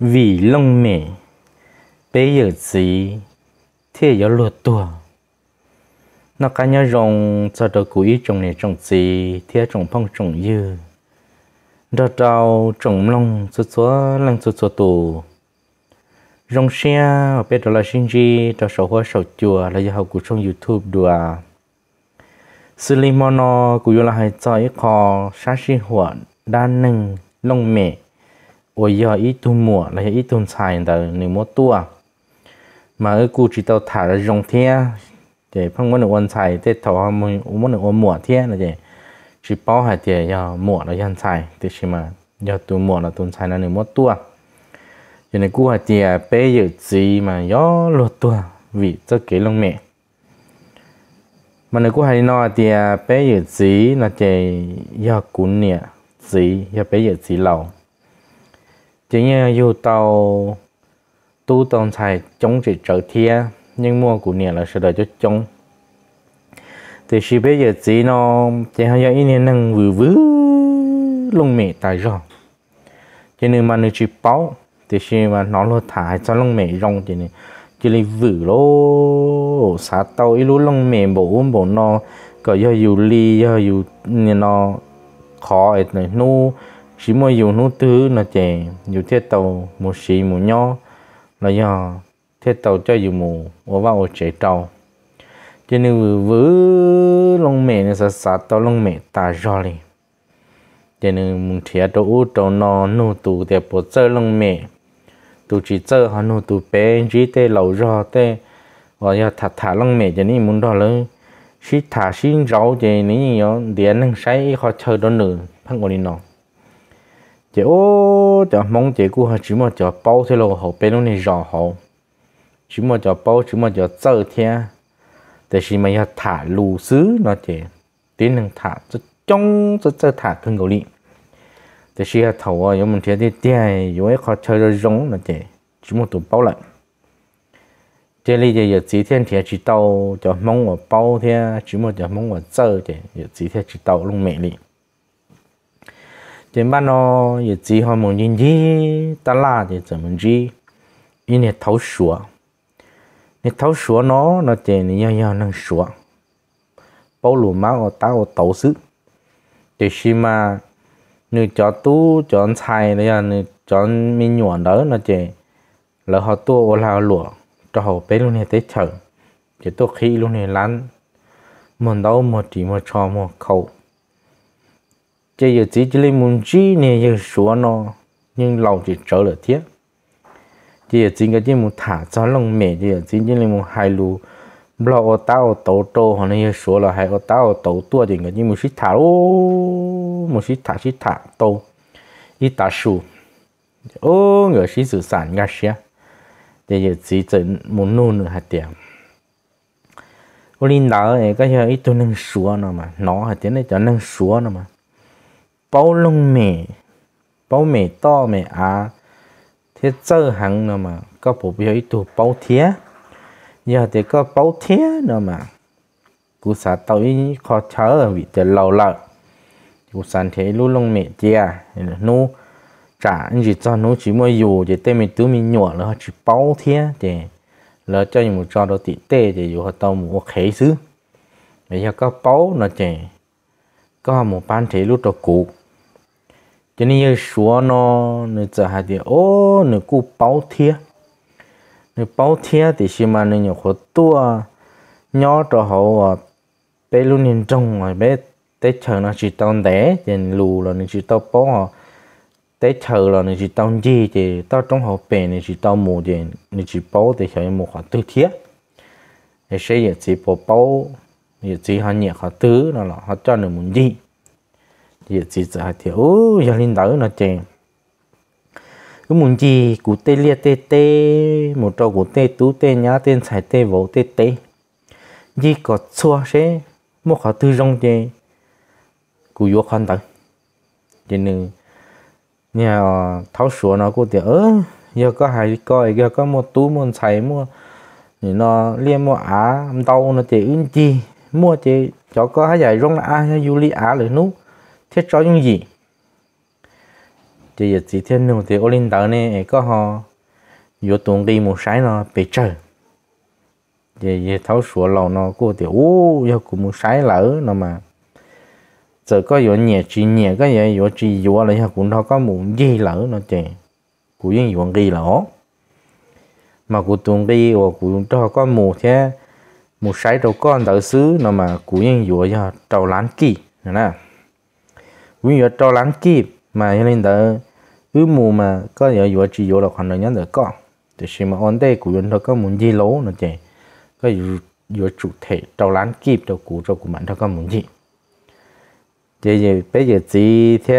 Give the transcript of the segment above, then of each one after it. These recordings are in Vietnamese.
vì lông mẹ bé giờ gì thế giờ lột tua nó cá nhau rồng cho đồ cũ trong này trong gì thế trong phong trong dư đó đào trong lông số số lăng số số tù rồng xe ở bên đó là sinh gì đó sầu hoa sầu chùa là giờ học của trong youtube đùa xử lý mono của là hai trái khó sáng sinh hoạt đa năng lông mẹ ôi giờ ít tuần mùa là ít tuần xài tờ nếu mua tua mà ở cụ chỉ tàu thả ra rong thế để phong muốn được ăn để tết thọ mình muốn được ăn mùa thế là gì chỉ bao hạt tiền giờ mùa là dân xài thì chỉ mà giờ tuần mùa là tuần xài là nếu mua tua cho nên cụ hạt tiền bé giờ à, gì mà gió lột tua vì cho kể lòng mẹ mà nếu cụ hay nói thì à, bé giờ gì là chỉ giờ cún nè gì giờ bé giờ gì lâu chỉ như dù tàu tu tông thầy chống chỉ trở thia nhưng mua của nhà là sẽ đợi cho chống thì chỉ bây giờ chỉ nó chỉ hay giờ ini năng vừ vứ lông mẹ tại rồi cho nên mà nó chỉ báo thì chỉ mà nó lo thải cho lông mẹ rong cho nên chỉ là vừ lô xả tàu ít lúa lông mẹ bộ uống bộ nó có giờ dù ly giờ dù nó khó ấy này nu chỉ mua dùng nút thứ là chè dùng thiết tàu một xì một nho là do thiết tàu cho dùng mù ở vào ô chế tàu cho nên vừa vứ lông mẹ nó sát sát tàu lông mẹ ta rồi đi cho nên muốn thiết tàu tàu nó nô tù để bỏ chơi lông mẹ tù chỉ chơi hà nô tù bé chỉ để lẩu rồi để và giờ thả thả lông mẹ cho nên muốn đó lớn xí thả xí rau cho nên nhớ điện năng sai khó chơi đó nữa không có gì nó chị ô cho mong chị cũng chỉ mà cho bao thế lô hậu bên này rõ hậu chỉ mà cho bao chỉ mà cho chơi thế แต่ชิมันจะถ่าลูซื้อนะเจตีหนึ่งถ่าจะจ้องจะจะถ่าขึ้นเกาหลีแต่ชิฮะเขาอ่ะยมันเทียที่เตี้ยอยู่ไอ้เขาเชยจะร้องนะเจชิมันตัวเป้าละเจลี่จะอยู่จีเทียนเทียจีเต้าจะมองว่าเป้าเทียชิมันจะมองว่าเจ้าเจอยู่จีเทียจีเต้าลงเมลี่ thì bạn nó 也只好梦见你，打啦的怎么子？一年头说，你头说呢，那点你要要能说，包罗嘛我打我投诉，就是嘛，你叫都叫菜的呀，你叫米软的那点，然后多我来罗，然后别路呢得 chờ，就多去路呢懒，门到门底门窗门口。chỉ giờ chỉ chỉ lên muốn chi nè giờ số nó nhưng lâu chỉ trở lại thiết chỉ giờ chỉ cái chỉ muốn thả cho lòng mẹ chỉ giờ chỉ chỉ lên muốn hai lù lo ô tao tổ tổ họ này số là hai ô tao tổ tua thì cái chỉ muốn xí thả ô muốn xí thả xí thả tổ ít ta số ô người xí sự sản ngang xia chỉ giờ chỉ chỉ muốn nôn nữa hạt tiền Linh đạo này cái giờ ít tôi nâng số nó mà nó hạt tiền này cho nâng số nó mà bao lông mè bao mè to mè à thế chơi hàng nữa mà có bộ biểu ý tụ bao thế giờ thì có bao thế nữa mà cú xã tàu ý khó chở vì để lâu lợ cú sản thế lú lông mẹ chia nu trả anh chỉ cho nu chỉ mua dù chỉ tên mình tứ mình nhỏ là chỉ bao thế thì là cho những một trò đó tị tê thì dù họ tàu một khế xứ bây giờ có bao nó chỉ có một ban thế lú đồ cũ cho nên như số oh, nó nó trở hai thì ô nó cú bao thiệt nó bao thiệt thì xí mà nó nhiều khó tua nhỏ cho họ bé luôn nhìn trong rồi bé Tết chờ nó chỉ tao đẻ thì lù rồi nó chỉ tao bó Tết té chờ là nó chỉ tao gì thì tao trong họ bé nó chỉ tao mù thì nó chỉ bao thì sẽ một khó tư thiệt thì sẽ chỉ bỏ bao thì chỉ họ nhẹ khó tư nó là họ cho nó muốn gì giờ chỉ sợ thì ô giờ lên đỡ nó chèn cứ muốn gì cụ tê lia tê tê một trò cụ tê tú tê nhá tê xài tê vỗ tê tê gì có xua sẽ một họ tư rong chè cụ vô khoan tận cho nên nhà ờ, tháo sủa nó cụ thì ớ giờ có hai coi giờ có một túi một xài mua thì nó liên mua á đau nó chỉ ứng chi mua chỉ cho có hai giải rong là á du lịch á lửa nút thiết cho những gì thì giờ chỉ thiên nụ thì ô linh đạo này có họ vô tuần đi một sáng nó bị trời giờ giờ tháo sủa lầu nó cũng thì ô giờ cũng một sáng lỡ nó mà giờ có vô nhẹ chỉ nhẹ có giờ vô chỉ vô lại cũng đâu có một gì lỡ nó chè cũng những vô gì lỡ mà cụ tuần đi và cụ cho có một thế một sái đầu con đỡ xứ nó mà cũng những dùa giờ trầu lán kỳ nè cũng giờ cho lắng kịp mà cho nên đó ư mù mà có giờ vừa chỉ vừa là khoản đời nhớ được có thì khi mà ổn đây của chúng ta có muốn gì lố nó chỉ có vừa chủ thể cho lắng kịp cho cụ cho của mình thọ có muốn gì thì giờ bây giờ chỉ thế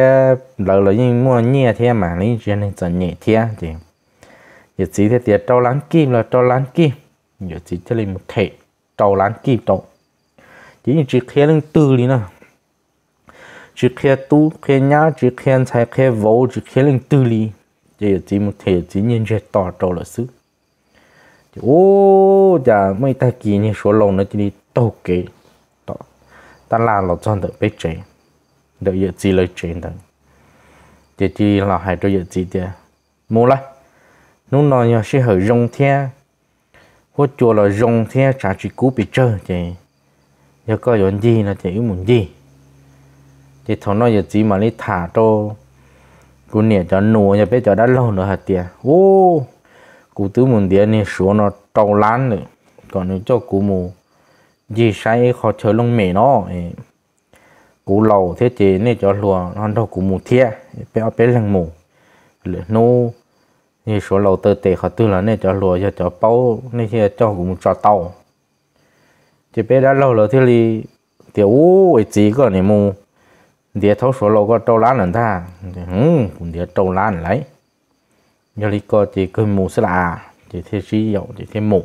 lợi lợi nhưng mua nhẹ thế mà lấy cho nên dần nhẹ thế thì giờ chỉ thế thì cho lắng kịp là cho lắng kịp giờ chỉ thế là một thể cho lắng kịp đâu chỉ như chỉ thế là từ lý nào chỉ khi tu khi nhá chỉ khi sai khi vô chỉ khi lên tư lý thì chỉ một thể chỉ nhân chế tỏ trâu là xứ ô chả mấy ta kỳ như số lòng nó chỉ đi tàu kế tỏ ta là lọ chọn được biết chế được giờ chỉ lời chế đó chỉ chỉ là hai đôi giờ chỉ tiền mua lại nó nói nhau sẽ hơi rong theo hoặc cho là rong theo trả chỉ cú bị chơi chị giờ có dọn gì là chị muốn gì thì thằng nó giờ chỉ mà lấy thả cho cú nè cho nổ giờ bé cho đã lâu nữa hả tiệt ô cú tứ muốn tiệt này số nó trâu lán nữa còn nếu cho cú mù gì sai khó chơi lông mẹ nó cú lầu thế chế này cho lùa nó đâu cú mù thiệt bé bé lăng mù lửa nô như số lầu tơ tệ khó tư là này cho lùa cho cho bao này thì cho cú mù cho tàu chỉ bé đã lâu rồi thế thì tiểu ấy chỉ còn này mù địa thấu số lô có trâu lá lần ta ừ địa trâu lá lấy giờ lý coi chỉ cứ mù sẽ là chỉ thế gì dậu chỉ thế mù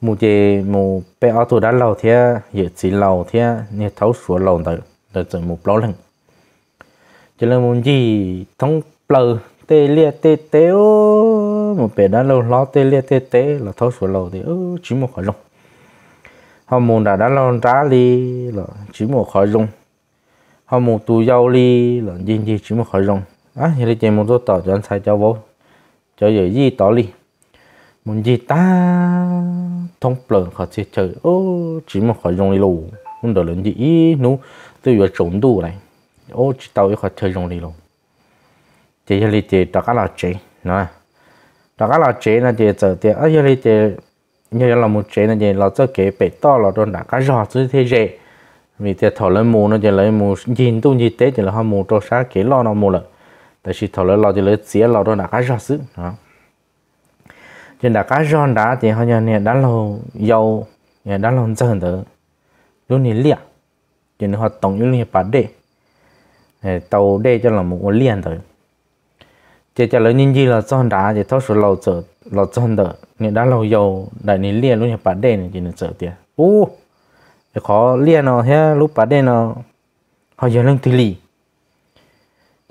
mù chỉ mù bé ở tuổi đã lâu thế giờ chỉ lâu thế địa thấu số lâu từ từ từ mù lâu lần chỉ là muốn gì thống plơ tê lia tê tê ô một bé đã lâu lo tê lia tê tê là thấu số lâu thì ừ chỉ một khỏi lông họ muốn đã đã lâu trả đi là chỉ một khỏi lông họ một tu dâu lý lần gì gì chỉ một khởi rồng á thì lấy tiền một số tờ cho anh sai cho bố cho giờ gì tỏ li một gì ta thông lượng khó chơi chơi ô chỉ một khởi rồng đi lù không được lần gì ý nú tôi vừa trộn đủ này ô chỉ tao yêu khó chơi rồng đi lù chỉ lấy tiền đó cái là chế nói đó cái là chế là chơi giờ tiền ở giờ lấy tiền như là một chế là chơi là cho kế bể to là đồn đã cái giò chơi thế dễ vì thế thọ lấy mù nó chỉ lấy mù nhìn tu nhìn tế chỉ là họ mù cho sáng kế lo nó mù lại, tại vì thọ lấy lo chỉ lấy xía lo đó là cá rau sứ đó trên đã cá rau đã thì họ nhà này đã lâu giàu nhà đã lâu dần tới luôn này liệt cho nên họ tổng như liên bản đệ tàu đệ cho là một cái liền tới chỉ cho lấy nhìn gì là rau đã thì thọ số lâu chờ lâu dần tới nhà đã lâu giàu đại này liệt luôn nhà bản đệ này chỉ là chờ tiền ô để khó liên nó thế lúc bắt đây nó họ giờ lên lì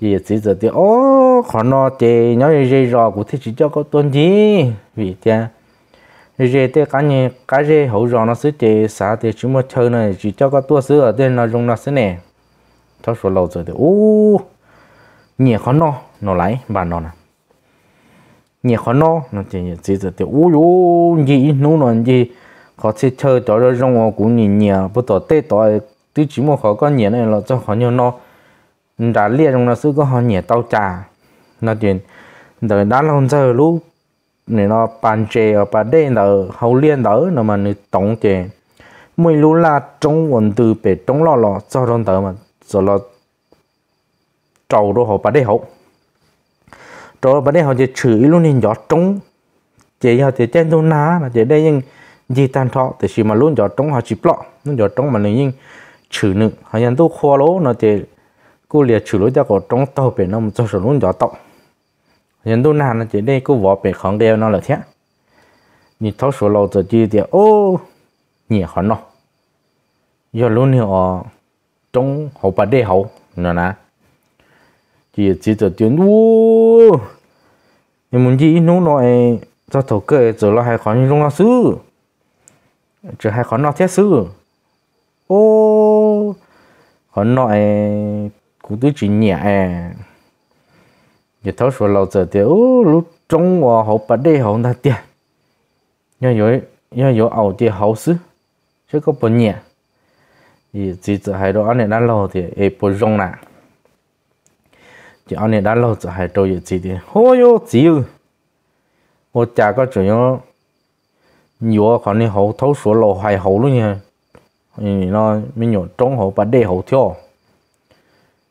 thì chỉ giờ thì ô khó nó thì nhớ dây rò của thế chỉ cho có tuần gì vì thế dây thế cá nhẹ cá dây hậu rò nó sẽ thì xả thì chúng mà chơi này chỉ cho có tua sữa ở đây dùng nó sẽ nè cho số lâu rồi thì ô nhẹ khó nó nó lấy bà nó nè nhẹ khó nó nó chỉ chỉ giờ thì ô gì nó nó gì họ chỉ chơi cho nó rong vào cũng nhìn nhà bữa tối tết tối tôi chỉ muốn họ có nhà này là cho họ nhiều nó đã lia trong nó xứ có họ nhà tao trà nó chuyện đời đã lâu giờ lúc này nó bàn chè ở bàn đây là hậu liên đỡ nó mà nó tổng chè mỗi lúc là trong quần từ bể trong lọ lọ cho trong tờ mà rồi là trầu đồ họ bàn đây hậu trầu bàn đây họ chỉ chửi luôn nên gió trong chỉ họ chỉ chen đâu ná là chỉ đây nhưng gì tan thọ thì chỉ mà luôn cho trong họ chỉ plọ luôn cho trong mà này nhưng chữ nữ họ nhận tôi khoa lố nó thì cô liệt chữ lối cho có trong tàu biển nó một số luôn cho tàu nhận tôi nàn nó chỉ đây cô vỏ biển khóng đeo nó là thế như thấu số lâu rồi chỉ thì ô nhẹ họ nó giờ luôn thì họ ờ, trong họ bà đê hậu nó nè, chỉ chỉ cho tiếng u em muốn gì nó nói cho thầu cái rồi là hay khó như lúc nó xưa chứ hay khó nọ thiết sư ô khó nọ cũng tôi chỉ nhẹ giờ thấu số lâu giờ thì ô lúc trong hòa hậu bắt đi hậu ta tiền nhớ nhớ nhớ nhớ ẩu thì hậu sư chứ có bốn nhẹ thì chỉ giờ hai đó này đã lâu thì ai bốn rong nè chỉ anh này đã lâu giờ hai đâu giờ chỉ thì hô yo chỉ ô chả có chuyện nhiều khả năng hậu thấu sửa lộ hài hậu luôn nha thì nó mình nhỏ trong hậu và đề hậu theo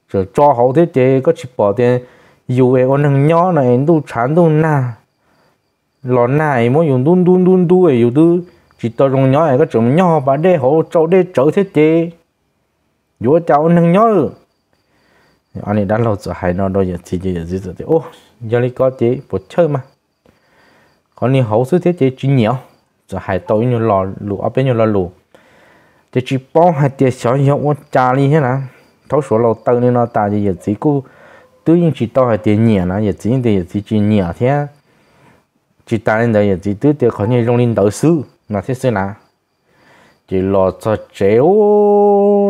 rồi cho hậu thế chế có chỉ bỏ tiền dù ấy con thằng nhỏ này tu chán tu na lò này mỗi dùng đun đun đun đun ấy dù tu chỉ tao trong nhỏ này có chồng nhỏ và đề hậu cháu đề cháu thế chế dù cháu thằng nhỏ anh ấy đã lâu rồi hay nó đôi giờ thì giờ giờ giờ, thì ô giờ đi có chế bộ chơi mà còn đi hậu thứ thế chế chỉ nhiều จะหายตัวอยู่หล่อหลูเอาเป็นอยู่หล่อหลูจะจีป้องหายเตี้ยเสียยกว่าจาลีใช่นะทั้งส่วนเราตัวนี่เราตาจะเหยียดสีกูตัวยิ่งจีตัวหายเตี้ยเหนียนะเหยียดสีเตี้ยสีจีเหนียเท่จีตาเนี่ยเหยียดสีตัวเตี้ยเขาเนี่ยลงลินเต่าซื้อนะเท่ซื้อนะจีหล่อจะเจ๋ว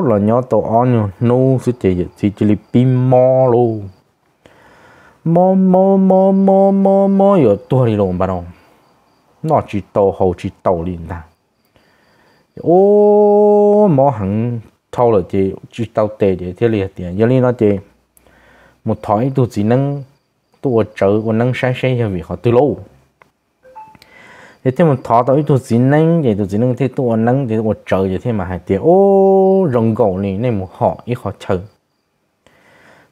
หล่อเนาะตัวอ่อนอยู่นู้สุดเตี้ยเหยียดสีจีลิปิมอลูมอมอมอมอมอมออยู่ตัวนี้ลงบ้าง nó chỉ tàu hồ chỉ tàu liền ta ô mỏ hẳn thâu là chỉ chỉ tàu tệ để thế liền tiền giờ nó chỉ một thỏi tôi chỉ nâng tôi chở còn nâng sai sai cho việc họ từ lâu thế thì một thỏi tôi tôi chỉ nâng vậy tôi chỉ nâng thế tôi nâng thì tôi chở vậy thế mà hai tiền ô rồng gỗ này này một họ ít họ chở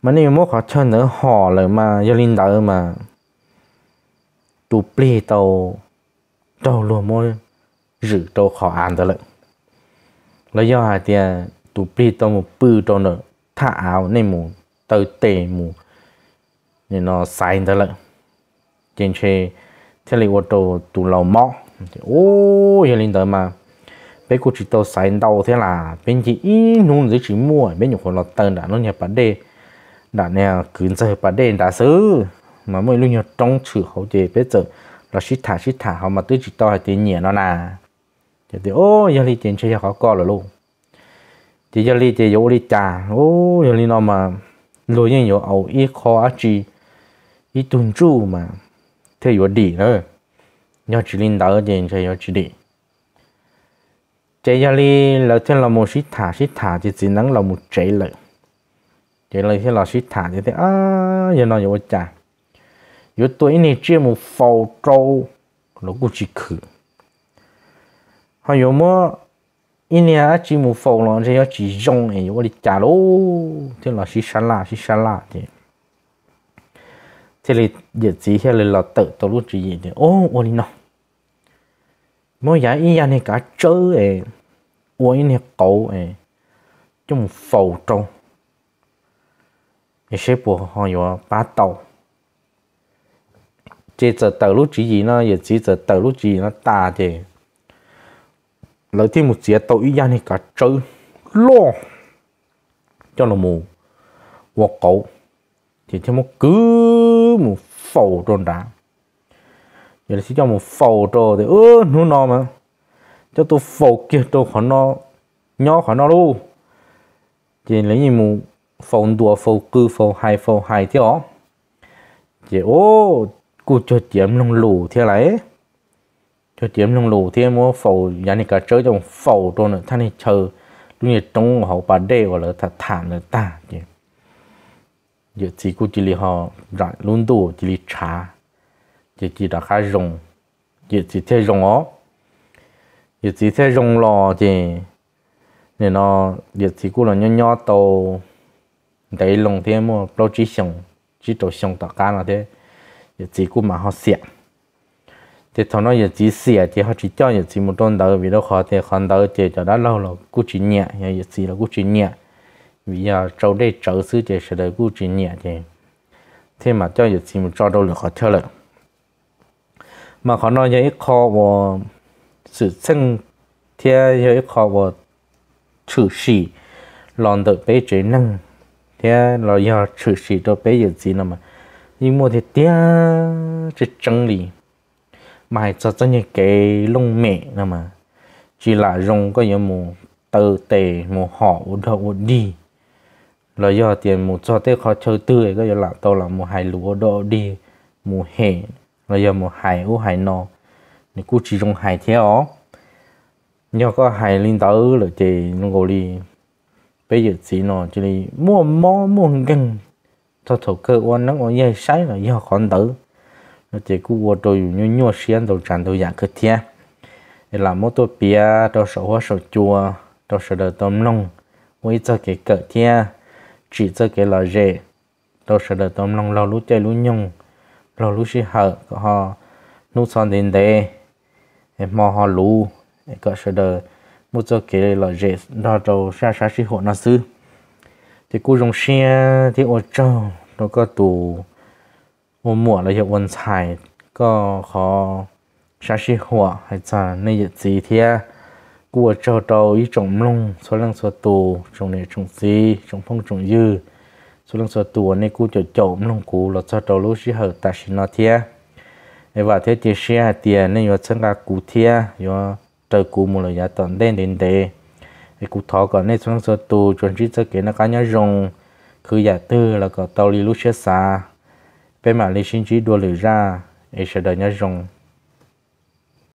mà nếu một họ chở nữa họ rồi mà giờ linh đỡ mà tụ plei tàu trâu lùa môi rử trâu khó ăn đó lận lấy do hai tia tụ bi tao một bự trâu nữa thả áo nên mù tao tề mù nên nó sai đó lận trên xe thế là ô tô tụ lầu mò ô hiện lên đó mà bây giờ chỉ tao sai đâu thế là bên chị ít nung dưới chỉ mua bên nhiều คน nó tên đã nó nhập bản đề đã nè cứ giờ bản đề đã xứ mà mỗi lúc nhớ trong chữ hậu chế bây giờ nó xít thả xít thả họ mà tới chỉ to hay tiền nhẹ nó nà thì thì ô giờ đi tiền chơi họ co rồi luôn thì giờ đi thì vô đi trả, ô giờ đi nó mà lối như vô, ẩu ít khó á chi ít tuần chu mà thế vô đi nữa nhớ chỉ linh đỡ, tiền chơi nhớ chỉ đi chơi giờ đi là thiên là một xít thả xít thả thì chỉ năng là một chạy lợi chạy lợi thì là xít thả thì thế à giờ nó vô trả. 有对你这么佛州，如果去去，还有么？一年只么佛了，这要几种哎，我的家喽，这老是山啦，是山啦的。这里也只下来老豆都路之一的哦，我的呢，莫呀一样的个州哎，我一年狗哎，这么佛州，也是不好有八道。chế giờ đầu lúc chỉ gì nó giờ chỉ giờ tờ lúc chỉ nó ta thì lời thêm một chế tàu ý gian thì cả chữ lo cho nó mù hoặc cậu thì thêm một cứ một phẩu tròn đá giờ là chỉ cho một phẩu tròn thì ơ nó nó mà cho tôi phẩu kia tôi khó nó nhỏ khó nó luôn thì lấy gì mù phẩu đùa phẩu cư phẩu hai phẩu hai thế ó thì ô cú chơi là là nhà này này này nữa chờ trong họ thật ta giờ chỉ cú chỉ li họ rải luôn đủ chỉ li trà chỉ chỉ đã khá rồng giờ chỉ thế rồng ó giờ chỉ thế rồng lò chị nên nó giờ chỉ cú là nhỏ nhỏ tàu đấy lồng thế mà bao chỉ sống chỉ tàu sống tất cả là thế 也只顾嘛好写。thì thằng nó giờ chỉ xỉa thì họ chỉ cho giờ chỉ một đòn đầu vì nó khó thì khó đầu thì cho đã lâu là cú chỉ nhẹ giờ chỉ là cú chỉ nhẹ vì giờ trâu đây trâu xứ thì sẽ đợi cú chỉ nhẹ thì thế mà cho giờ chỉ một cho là khó theo lại mà khó nói giờ khó và sự sinh thì giờ khó và chữ sĩ lòng đợi bé chế năng thế là giờ chữ sĩ mà nhưng mà thì tia chỉ chân đi mà cho cho những cái lông mẹ nè mà chỉ là rong có những mù tờ tề mù họ ổn đầu ổn đi là do tiền mù cho tới khó chơi tươi có giờ là tao là mù hài lúa đô đi mù hè là do mù hài u hài nọ thì cứ chỉ trong hài theo nhớ có hài linh tớ là chỉ nó gọi đi bây giờ chỉ nó chỉ mua mò mua gần thọ thọ cơ quan nó còn dây sấy là do con tử nó chỉ cứ vô tôi như nhua xiên đầu tràn đầu dạng cơ thiên để làm một tôi bia đầu sổ hoa sổ chùa đầu sổ đầu tôm nông với cho cái cơ thiên chỉ cho cái là dễ đầu sổ đầu tôm nông lâu lúc chơi lúc nhung lâu lúc xí hở của họ nút son đến đây mò họ lú cỡ sổ đầu một cho cái là dễ đó đầu xa xa xí hộ nó xứ thì cô dùng xe thì ô trâu แล้วก็ตัวหมวดละเอียดวันไทยก็ขอชาชิหัวให้จานในยจีเทียกูเจ้าเตาอีจงลงส่วนลังส่วนตัวจงเนี่ยจงซีจงพงจงยื้อส่วนลังส่วนตัวนี่กูจะจมลงกูเราจะเตารู้ชิเหอตาชินอเทียไอ้ว่าเทียเจเชียเตียนี่ว่าฉันกากูเทียอยู่เจอกูมูลยาตอนเด่นเด่นเดไอ้กูทอก่อนในส่วนลังส่วนตัวจนชิจะเกิดนักการยง cứ giả tư là có tàu lý lúc chết xa bên mà lý sinh trí đua lửa ra ấy sẽ đợi nhớ rồng